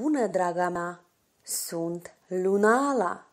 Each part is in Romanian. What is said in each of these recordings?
bună, draga mea! Sunt Lunala!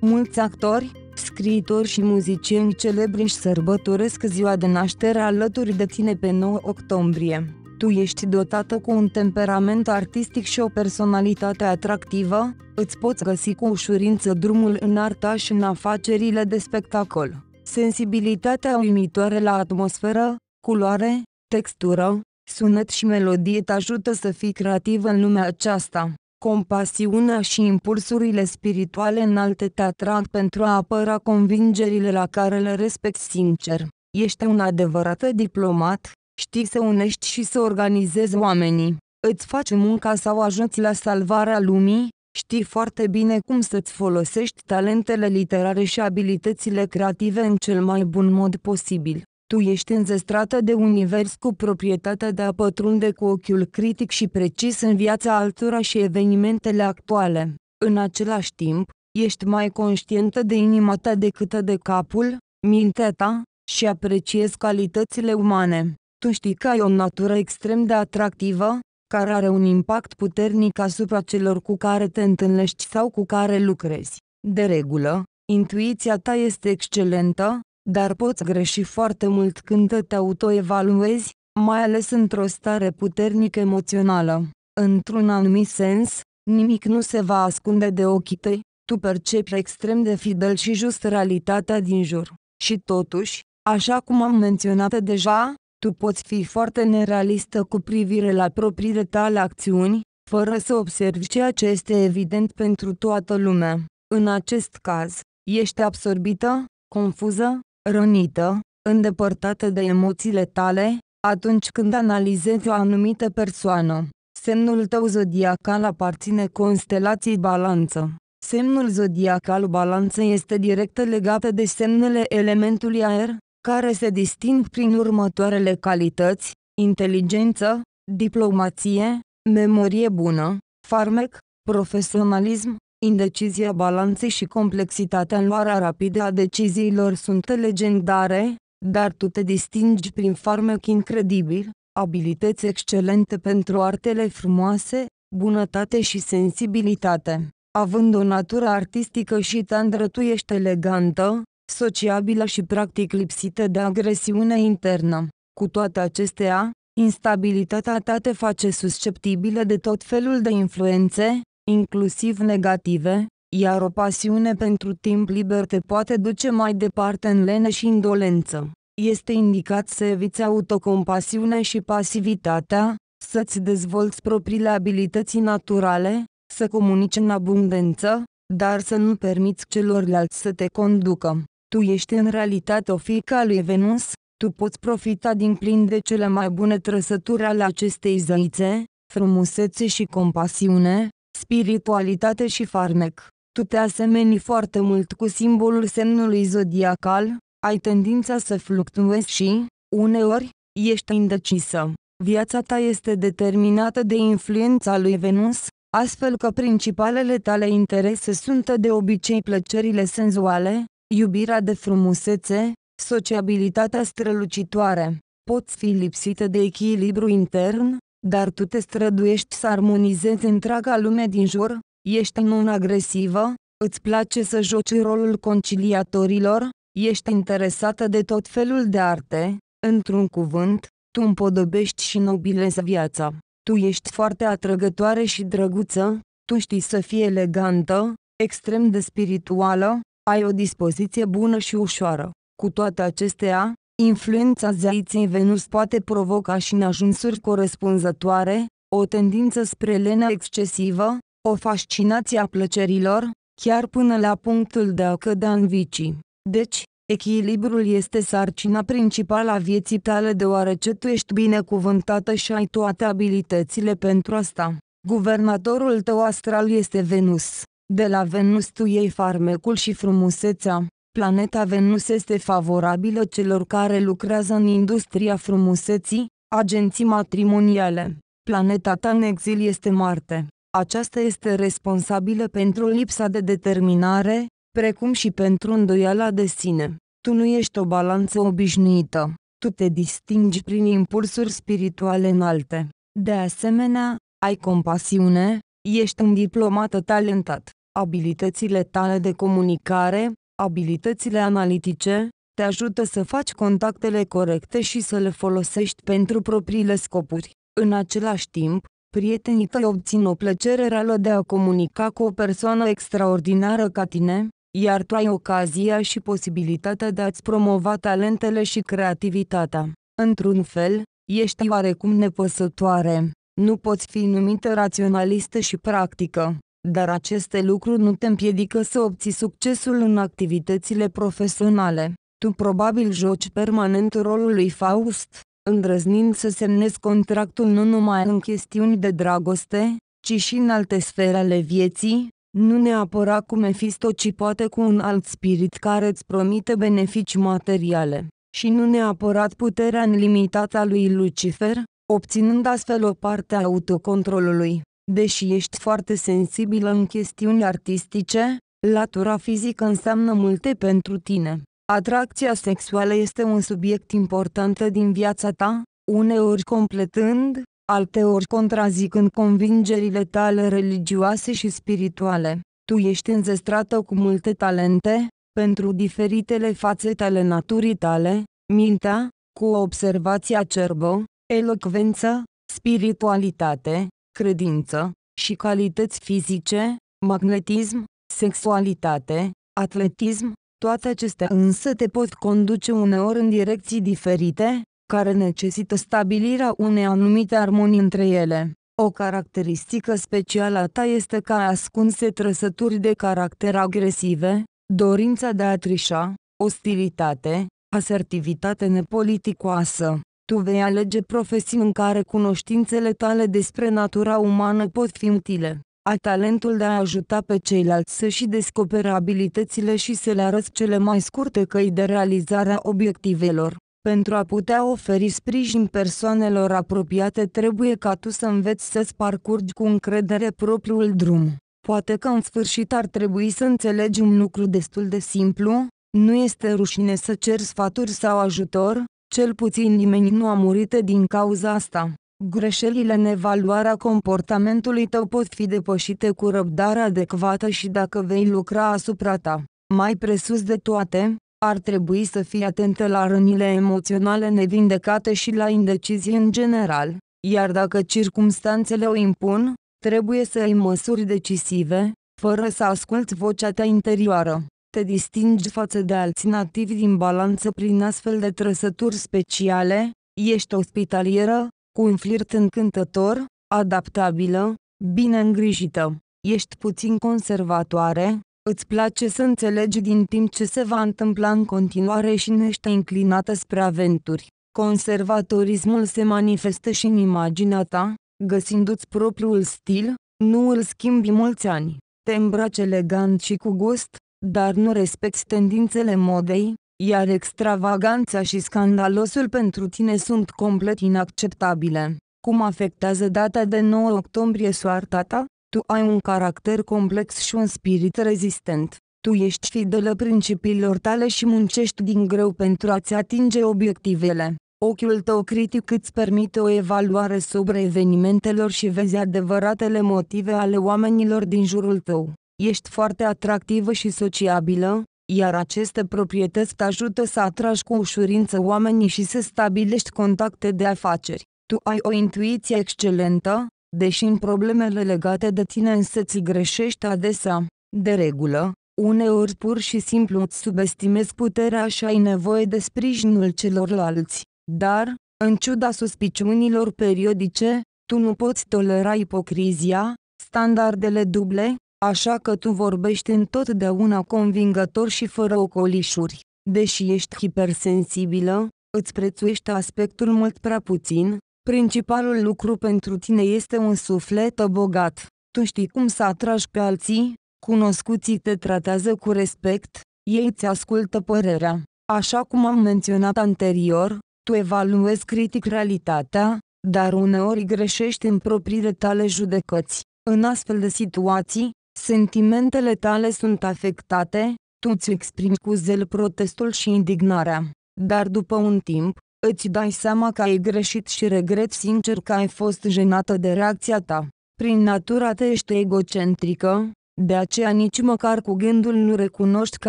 Mulți actori, scriitori și muzicieni celebri își sărbătoresc ziua de naștere alături de tine pe 9 octombrie. Tu ești dotată cu un temperament artistic și o personalitate atractivă, îți poți găsi cu ușurință drumul în arta și în afacerile de spectacol. Sensibilitatea uimitoare la atmosferă, culoare, textură, Sunet și melodie te ajută să fii creativ în lumea aceasta. Compasiunea și impulsurile spirituale înalte te atrag pentru a apăra convingerile la care le respect sincer. Ești un adevărat diplomat, știi să unești și să organizezi oamenii. Îți faci munca sau ajuți la salvarea lumii, știi foarte bine cum să-ți folosești talentele literare și abilitățile creative în cel mai bun mod posibil. Tu ești înzestrată de univers cu proprietatea de a pătrunde cu ochiul critic și precis în viața altora și evenimentele actuale. În același timp, ești mai conștientă de inima ta decât de capul, mintea ta, și apreciezi calitățile umane. Tu știi că ai o natură extrem de atractivă, care are un impact puternic asupra celor cu care te întâlnești sau cu care lucrezi. De regulă, intuiția ta este excelentă, dar poți greși foarte mult când te autoevaluezi, mai ales într-o stare puternic emoțională. Într-un anumit sens, nimic nu se va ascunde de ochii tăi, tu percepi extrem de fidel și just realitatea din jur. Și totuși, așa cum am menționat deja, tu poți fi foarte nerealistă cu privire la propriile tale acțiuni, fără să observi ceea ce este evident pentru toată lumea. În acest caz, ești absorbită, confuză, rănită, îndepărtată de emoțiile tale, atunci când analizezi o anumită persoană. Semnul tău zodiacal aparține constelației balanță. Semnul zodiacal balanță este direct legat de semnele elementului aer, care se disting prin următoarele calități, inteligență, diplomație, memorie bună, farmec, profesionalism, Indecizia balanței și complexitatea în luarea rapidă a deciziilor sunt legendare, dar tu te distingi prin farmec incredibil, abilități excelente pentru artele frumoase, bunătate și sensibilitate. Având o natură artistică și tandră tu ești elegantă, sociabilă și practic lipsită de agresiune internă. Cu toate acestea, instabilitatea ta te face susceptibilă de tot felul de influențe, inclusiv negative, iar o pasiune pentru timp liber te poate duce mai departe în lene și indolență. Este indicat să eviți autocompasiunea și pasivitatea, să-ți dezvolți propriile abilități naturale, să comunici în abundență, dar să nu permiți celorlalți să te conducă. Tu ești în realitate o fiică a lui Venus, tu poți profita din plin de cele mai bune trăsături ale acestei zăițe, frumusețe și compasiune, spiritualitate și farmec. Tu te asemeni foarte mult cu simbolul semnului zodiacal, ai tendința să fluctuezi și, uneori, ești indecisă. Viața ta este determinată de influența lui Venus, astfel că principalele tale interese sunt de obicei plăcerile senzuale, iubirea de frumusețe, sociabilitatea strălucitoare. Poți fi lipsită de echilibru intern, dar tu te străduiești să armonizezi întreaga lume din jur, ești non-agresivă, îți place să joci rolul conciliatorilor, ești interesată de tot felul de arte, într-un cuvânt, tu împodobești și nobilezi viața. Tu ești foarte atrăgătoare și drăguță, tu știi să fii elegantă, extrem de spirituală, ai o dispoziție bună și ușoară. Cu toate acestea, Influența zeiței Venus poate provoca și ajunsuri corespunzătoare, o tendință spre lena excesivă, o fascinație a plăcerilor, chiar până la punctul de a cădea în vicii. Deci, echilibrul este sarcina principală a vieții tale deoarece tu ești binecuvântată și ai toate abilitățile pentru asta. Guvernatorul tău astral este Venus. De la Venus tu iei farmecul și frumusețea, Planeta Venus este favorabilă celor care lucrează în industria frumuseții, agenții matrimoniale. Planeta ta în exil este Marte. Aceasta este responsabilă pentru lipsa de determinare, precum și pentru îndoiala de sine. Tu nu ești o balanță obișnuită. Tu te distingi prin impulsuri spirituale înalte. De asemenea, ai compasiune, ești un diplomat talentat. Abilitățile tale de comunicare, Abilitățile analitice te ajută să faci contactele corecte și să le folosești pentru propriile scopuri. În același timp, prietenii tăi obțin o plăcere reală de a comunica cu o persoană extraordinară ca tine, iar tu ai ocazia și posibilitatea de a-ți promova talentele și creativitatea. Într-un fel, ești oarecum nepăsătoare. Nu poți fi numită raționalistă și practică dar aceste lucruri nu te împiedică să obții succesul în activitățile profesionale. Tu probabil joci permanent rolul lui Faust, îndrăznind să semnezi contractul nu numai în chestiuni de dragoste, ci și în alte sfere ale vieții, nu neapărat cu Mephisto, ci poate cu un alt spirit care îți promite beneficii materiale, și nu neapărat puterea nelimitată a lui Lucifer, obținând astfel o parte a autocontrolului. Deși ești foarte sensibilă în chestiuni artistice, latura fizică înseamnă multe pentru tine. Atracția sexuală este un subiect important din viața ta, uneori completând, alteori contrazicând convingerile tale religioase și spirituale. Tu ești înzestrată cu multe talente, pentru diferitele fațete ale naturii tale, mintea, cu observația cerbă, elocvență, spiritualitate, credință, și calități fizice, magnetism, sexualitate, atletism, toate acestea însă te pot conduce uneori în direcții diferite, care necesită stabilirea unei anumite armonii între ele. O caracteristică specială a ta este că ai ascunse trăsături de caracter agresive, dorința de a trișa, ostilitate, asertivitate nepoliticoasă, tu vei alege profesii în care cunoștințele tale despre natura umană pot fi utile. Ai talentul de a ajuta pe ceilalți să-și descopere abilitățile și să le arăți cele mai scurte căi de realizare a obiectivelor. Pentru a putea oferi sprijin persoanelor apropiate trebuie ca tu să înveți să-ți parcurgi cu încredere propriul drum. Poate că în sfârșit ar trebui să înțelegi un lucru destul de simplu, nu este rușine să ceri sfaturi sau ajutor, cel puțin nimeni nu a murit din cauza asta. Greșelile în evaluarea comportamentului tău pot fi depășite cu răbdare adecvată și dacă vei lucra asupra ta. Mai presus de toate, ar trebui să fii atentă la rănile emoționale nevindecate și la indecizie în general, iar dacă circumstanțele o impun, trebuie să ai măsuri decisive, fără să asculți vocea ta interioară te distingi față de alți nativi din balanță prin astfel de trăsături speciale, ești ospitalieră, cu un flirt încântător, adaptabilă, bine îngrijită, ești puțin conservatoare, îți place să înțelegi din timp ce se va întâmpla în continuare și nu ești inclinată spre aventuri. Conservatorismul se manifestă și în imaginea ta, găsindu-ți propriul stil, nu îl schimbi mulți ani, te îmbraci elegant și cu gust, dar nu respecti tendințele modei, iar extravaganța și scandalosul pentru tine sunt complet inacceptabile. Cum afectează data de 9 octombrie soarta ta? Tu ai un caracter complex și un spirit rezistent. Tu ești fidelă principiilor tale și muncești din greu pentru a-ți atinge obiectivele. Ochiul tău critic îți permite o evaluare sobre evenimentelor și vezi adevăratele motive ale oamenilor din jurul tău. Ești foarte atractivă și sociabilă, iar aceste proprietăți te ajută să atragi cu ușurință oamenii și să stabilești contacte de afaceri. Tu ai o intuiție excelentă, deși în problemele legate de tine însă ți greșești adesea. De regulă, uneori pur și simplu îți subestimezi puterea și ai nevoie de sprijinul celorlalți. Dar, în ciuda suspiciunilor periodice, tu nu poți tolera ipocrizia, standardele duble, Așa că tu vorbești întotdeauna convingător și fără ocolișuri. Deși ești hipersensibilă, îți prețuiești aspectul mult prea puțin, principalul lucru pentru tine este un suflet bogat. Tu știi cum să atragi pe alții, cunoscuții te tratează cu respect, ei îți ascultă părerea. Așa cum am menționat anterior, tu evaluezi critic realitatea, dar uneori greșești în propriile tale judecăți. În astfel de situații, Sentimentele tale sunt afectate, tu îți exprimi cu zel protestul și indignarea. Dar după un timp, îți dai seama că ai greșit și regret sincer că ai fost jenată de reacția ta. Prin natura te ești egocentrică, de aceea nici măcar cu gândul nu recunoști că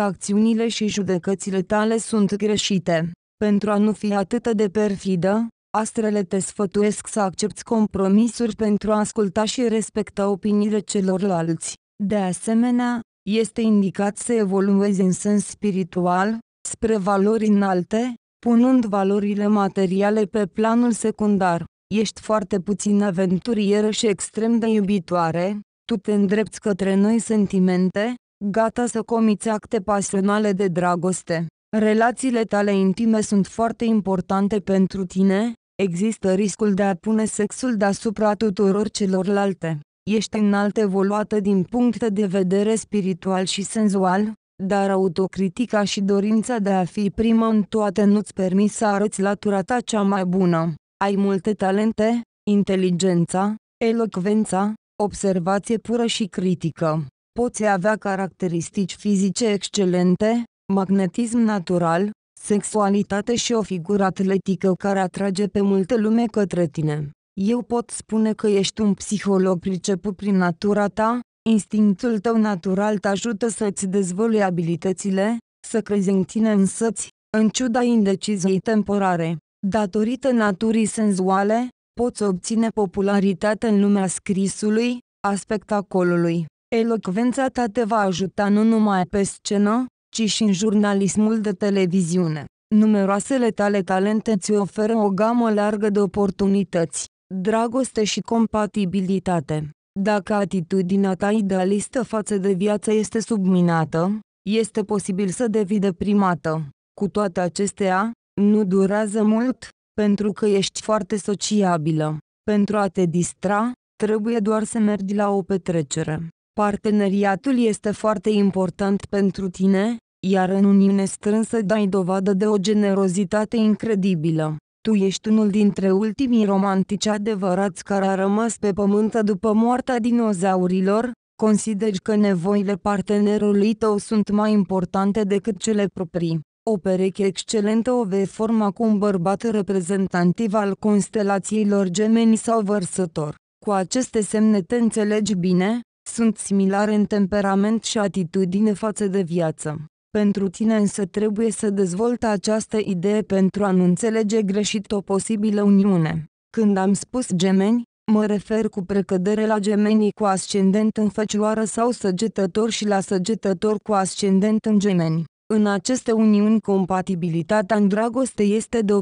acțiunile și judecățile tale sunt greșite. Pentru a nu fi atât de perfidă, astrele te sfătuiesc să accepti compromisuri pentru a asculta și respecta opiniile celorlalți. De asemenea, este indicat să evoluezi în sens spiritual, spre valori înalte, punând valorile materiale pe planul secundar. Ești foarte puțin aventurieră și extrem de iubitoare, tu te îndrepți către noi sentimente, gata să comiți acte pasionale de dragoste. Relațiile tale intime sunt foarte importante pentru tine, există riscul de a pune sexul deasupra tuturor celorlalte ești înalt evoluată din punct de vedere spiritual și senzual, dar autocritica și dorința de a fi primă în toate nu-ți permis să arăți latura ta cea mai bună. Ai multe talente, inteligența, elocvența, observație pură și critică. Poți avea caracteristici fizice excelente, magnetism natural, sexualitate și o figură atletică care atrage pe multă lume către tine. Eu pot spune că ești un psiholog priceput prin natura ta, instinctul tău natural te ajută să-ți dezvolui abilitățile, să crezi în tine însăți, în ciuda indeciziei temporare. Datorită naturii senzuale, poți obține popularitate în lumea scrisului, a spectacolului. Elocvența ta te va ajuta nu numai pe scenă, ci și în jurnalismul de televiziune. Numeroasele tale talente ți oferă o gamă largă de oportunități dragoste și compatibilitate. Dacă atitudinea ta idealistă față de viață este subminată, este posibil să devii deprimată. Cu toate acestea, nu durează mult, pentru că ești foarte sociabilă. Pentru a te distra, trebuie doar să mergi la o petrecere. Parteneriatul este foarte important pentru tine, iar în uniune strânsă dai dovadă de o generozitate incredibilă. Tu ești unul dintre ultimii romantici adevărați care a rămas pe pământ după moartea dinozaurilor, consideri că nevoile partenerului tău sunt mai importante decât cele proprii. O pereche excelentă o vei forma cu un bărbat reprezentativ al constelațiilor gemeni sau vărsător. Cu aceste semne te înțelegi bine, sunt similare în temperament și atitudine față de viață pentru tine însă trebuie să dezvoltă această idee pentru a nu înțelege greșit o posibilă uniune. Când am spus gemeni, mă refer cu precădere la gemenii cu ascendent în fecioară sau săgetător și la săgetător cu ascendent în gemeni. În aceste uniuni compatibilitatea în dragoste este de 80%,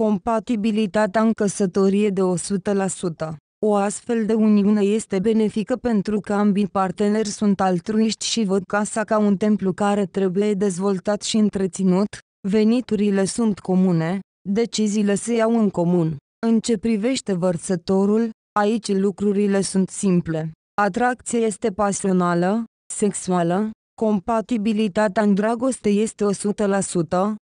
compatibilitatea în căsătorie de 100%. O astfel de uniune este benefică pentru că ambii parteneri sunt altruiști și văd casa ca un templu care trebuie dezvoltat și întreținut, veniturile sunt comune, deciziile se iau în comun. În ce privește vărsătorul, aici lucrurile sunt simple. Atracția este pasională, sexuală, compatibilitatea în dragoste este 100%,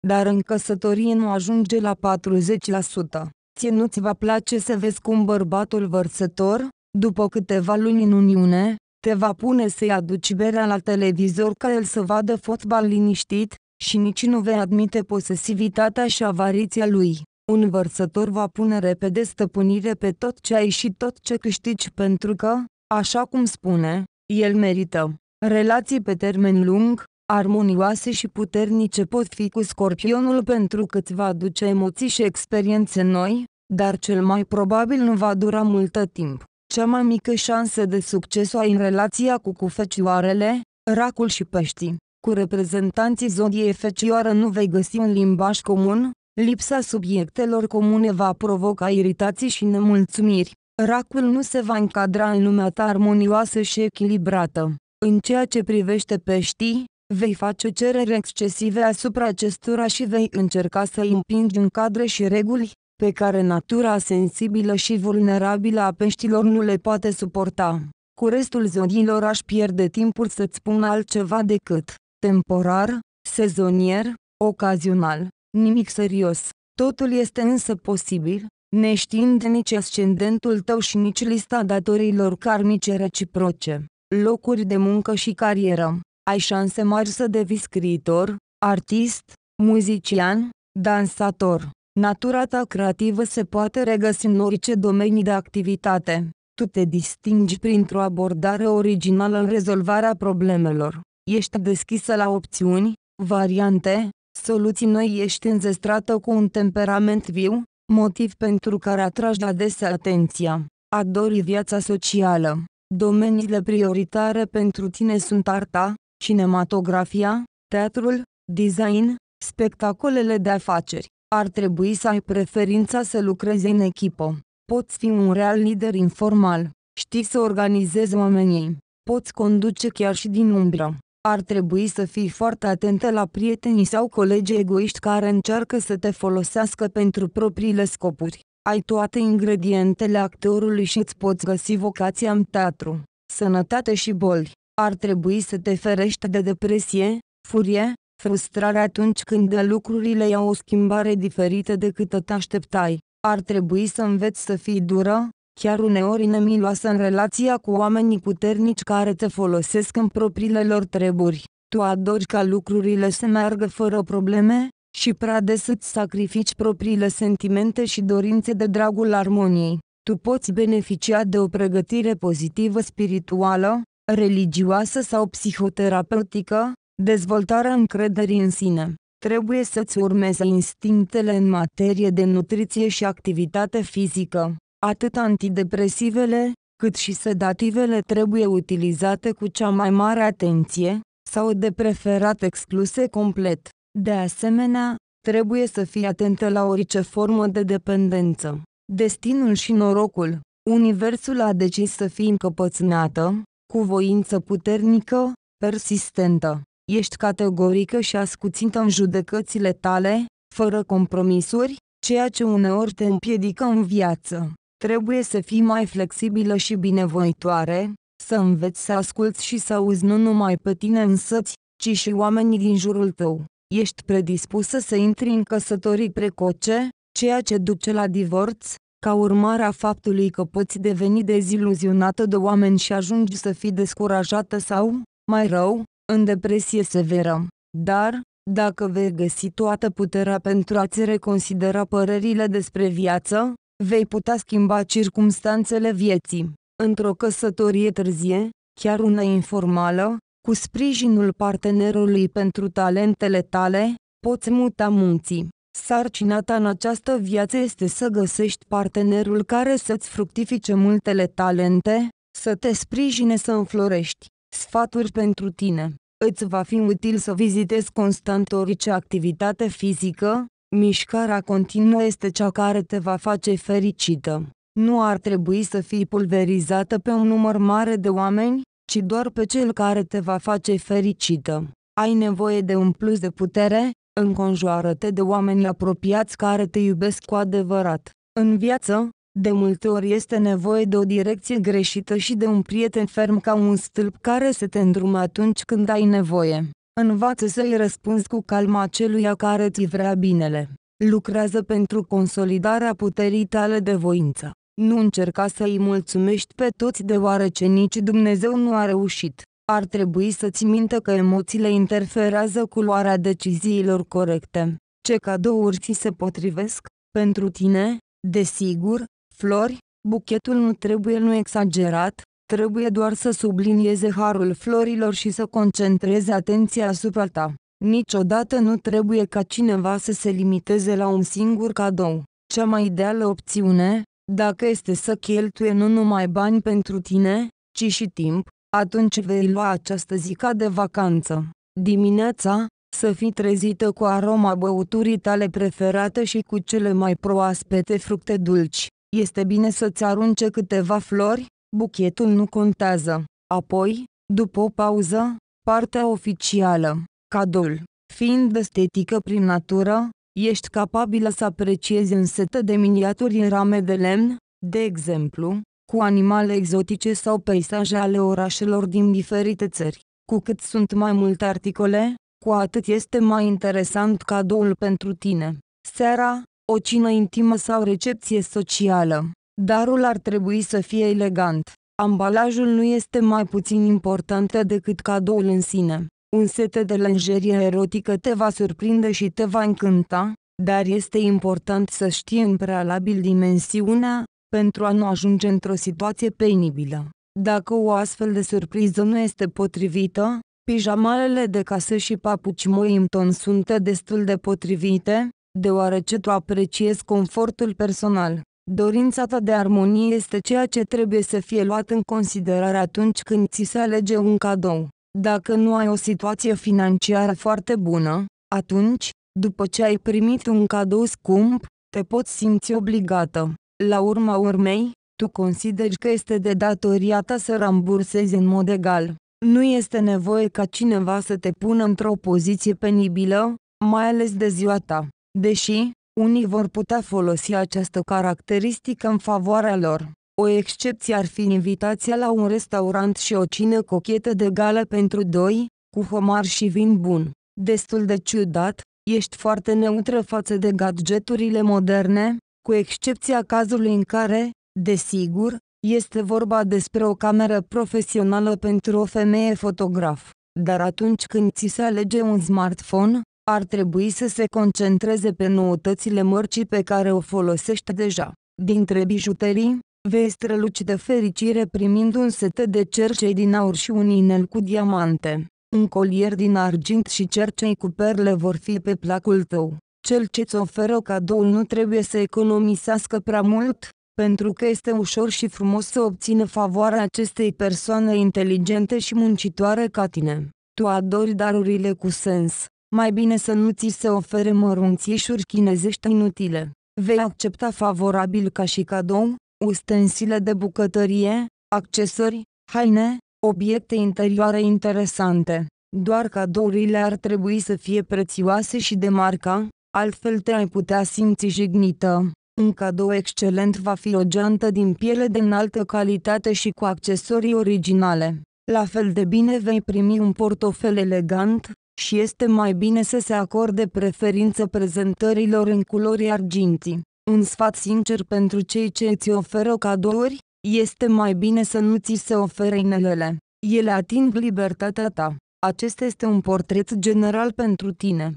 dar în căsătorie nu ajunge la 40%. Ție nu-ți va place să vezi cum bărbatul vărsător, după câteva luni în Uniune, te va pune să-i aduci berea la televizor ca el să vadă fotbal liniștit, și nici nu vei admite posesivitatea și avariția lui. Un vărsător va pune repede stăpânire pe tot ce ai și tot ce câștigi pentru că, așa cum spune, el merită. Relații pe termen lung, armonioase și puternice pot fi cu scorpionul pentru că îți va aduce emoții și experiențe noi, dar cel mai probabil nu va dura multă timp. Cea mai mică șansă de succes o ai în relația cu cu fecioarele, racul și peștii. Cu reprezentanții zodiei fecioară nu vei găsi un limbaj comun, lipsa subiectelor comune va provoca iritații și nemulțumiri. Racul nu se va încadra în lumea ta armonioasă și echilibrată. În ceea ce privește peștii, vei face cereri excesive asupra acestora și vei încerca să îi împingi în cadre și reguli, pe care natura sensibilă și vulnerabilă a peștilor nu le poate suporta. Cu restul zodiilor aș pierde timpul să-ți spun altceva decât temporar, sezonier, ocazional, nimic serios. Totul este însă posibil, neștiind nici ascendentul tău și nici lista datorilor karmice reciproce, locuri de muncă și carieră ai șanse mari să devii scriitor, artist, muzician, dansator. Natura ta creativă se poate regăsi în orice domenii de activitate. Tu te distingi printr-o abordare originală în rezolvarea problemelor. Ești deschisă la opțiuni, variante, soluții noi ești înzestrată cu un temperament viu, motiv pentru care atragi adesea atenția. Adori viața socială. Domeniile prioritare pentru tine sunt arta, cinematografia, teatrul, design, spectacolele de afaceri. Ar trebui să ai preferința să lucrezi în echipă. Poți fi un real lider informal. Știi să organizezi oamenii. Poți conduce chiar și din umbră. Ar trebui să fii foarte atentă la prietenii sau colegi egoiști care încearcă să te folosească pentru propriile scopuri. Ai toate ingredientele actorului și îți poți găsi vocația în teatru. Sănătate și boli. Ar trebui să te ferești de depresie, furie, frustrare atunci când lucrurile iau o schimbare diferită decât te așteptai. Ar trebui să înveți să fii dură, chiar uneori nemiloasă în relația cu oamenii puternici care te folosesc în propriile lor treburi. Tu adori ca lucrurile să meargă fără probleme și prea des îți sacrifici propriile sentimente și dorințe de dragul armoniei. Tu poți beneficia de o pregătire pozitivă spirituală, religioasă sau psihoterapeutică, dezvoltarea încrederii în sine. Trebuie să-ți urmezi instinctele în materie de nutriție și activitate fizică. Atât antidepresivele, cât și sedativele trebuie utilizate cu cea mai mare atenție, sau de preferat excluse complet. De asemenea, trebuie să fii atentă la orice formă de dependență. Destinul și norocul Universul a decis să fii încăpățânată, cu voință puternică, persistentă, ești categorică și ascuțită în judecățile tale, fără compromisuri, ceea ce uneori te împiedică în viață. Trebuie să fii mai flexibilă și binevoitoare, să înveți să asculți și să auzi nu numai pe tine însăți, ci și oamenii din jurul tău. Ești predispusă să intri în căsătorii precoce, ceea ce duce la divorț, ca urmare a faptului că poți deveni deziluzionată de oameni și ajungi să fii descurajată sau, mai rău, în depresie severă. Dar, dacă vei găsi toată puterea pentru a-ți reconsidera părerile despre viață, vei putea schimba circumstanțele vieții. Într-o căsătorie târzie, chiar una informală, cu sprijinul partenerului pentru talentele tale, poți muta munții. Sarcina ta în această viață este să găsești partenerul care să-ți fructifice multele talente, să te sprijine să înflorești. Sfaturi pentru tine. Îți va fi util să vizitezi constant orice activitate fizică, mișcarea continuă este cea care te va face fericită. Nu ar trebui să fii pulverizată pe un număr mare de oameni, ci doar pe cel care te va face fericită. Ai nevoie de un plus de putere, Înconjoară-te de oameni apropiați care te iubesc cu adevărat. În viață, de multe ori este nevoie de o direcție greșită și de un prieten ferm ca un stâlp care să te îndrume atunci când ai nevoie. Învață să-i răspunzi cu calma celuia care ți vrea binele. Lucrează pentru consolidarea puterii tale de voință. Nu încerca să i mulțumești pe toți deoarece nici Dumnezeu nu a reușit ar trebui să-ți minte că emoțiile interferează cu luarea deciziilor corecte. Ce cadouri ți se potrivesc? Pentru tine, desigur, flori, buchetul nu trebuie nu exagerat, trebuie doar să sublinieze harul florilor și să concentreze atenția asupra ta. Niciodată nu trebuie ca cineva să se limiteze la un singur cadou. Cea mai ideală opțiune, dacă este să cheltuie nu numai bani pentru tine, ci și timp, atunci vei lua această zi ca de vacanță. Dimineața, să fii trezită cu aroma băuturii tale preferate și cu cele mai proaspete fructe dulci. Este bine să-ți arunce câteva flori, buchetul nu contează. Apoi, după o pauză, partea oficială, cadoul. Fiind estetică prin natură, ești capabilă să apreciezi un set de miniaturi în rame de lemn, de exemplu, cu animale exotice sau peisaje ale orașelor din diferite țări. Cu cât sunt mai multe articole, cu atât este mai interesant cadoul pentru tine. Seara, o cină intimă sau recepție socială. Darul ar trebui să fie elegant. Ambalajul nu este mai puțin important decât cadoul în sine. Un set de lenjerie erotică te va surprinde și te va încânta, dar este important să știi în prealabil dimensiunea, pentru a nu ajunge într-o situație penibilă. Dacă o astfel de surpriză nu este potrivită, pijamalele de casă și papuci Moimton sunt destul de potrivite, deoarece tu apreciezi confortul personal. Dorința ta de armonie este ceea ce trebuie să fie luat în considerare atunci când ți se alege un cadou. Dacă nu ai o situație financiară foarte bună, atunci, după ce ai primit un cadou scump, te poți simți obligată la urma urmei, tu consideri că este de datoria ta să rambursezi în mod egal. Nu este nevoie ca cineva să te pună într-o poziție penibilă, mai ales de ziua ta. Deși, unii vor putea folosi această caracteristică în favoarea lor. O excepție ar fi invitația la un restaurant și o cină cochetă de gală pentru doi, cu homar și vin bun. Destul de ciudat, ești foarte neutră față de gadgeturile moderne, cu excepția cazului în care, desigur, este vorba despre o cameră profesională pentru o femeie fotograf. Dar atunci când ți se alege un smartphone, ar trebui să se concentreze pe noutățile mărcii pe care o folosește deja. Dintre bijuterii, vei străluci de fericire primind un set de cercei din aur și un inel cu diamante. Un colier din argint și cercei cu perle vor fi pe placul tău. Cel ce-ți oferă cadoul nu trebuie să economisească prea mult, pentru că este ușor și frumos să obțină favoarea acestei persoane inteligente și muncitoare ca tine. Tu adori darurile cu sens. Mai bine să nu ți se ofere mărunțișuri chinezești inutile. Vei accepta favorabil ca și cadou, ustensile de bucătărie, accesori, haine, obiecte interioare interesante. Doar cadourile ar trebui să fie prețioase și de marca, altfel te ai putea simți jignită. Un cadou excelent va fi o geantă din piele de înaltă calitate și cu accesorii originale. La fel de bine vei primi un portofel elegant, și este mai bine să se acorde preferință prezentărilor în culori argintii. Un sfat sincer pentru cei ce îți oferă cadouri, este mai bine să nu ți se ofere inelele. Ele ating libertatea ta. Acesta este un portret general pentru tine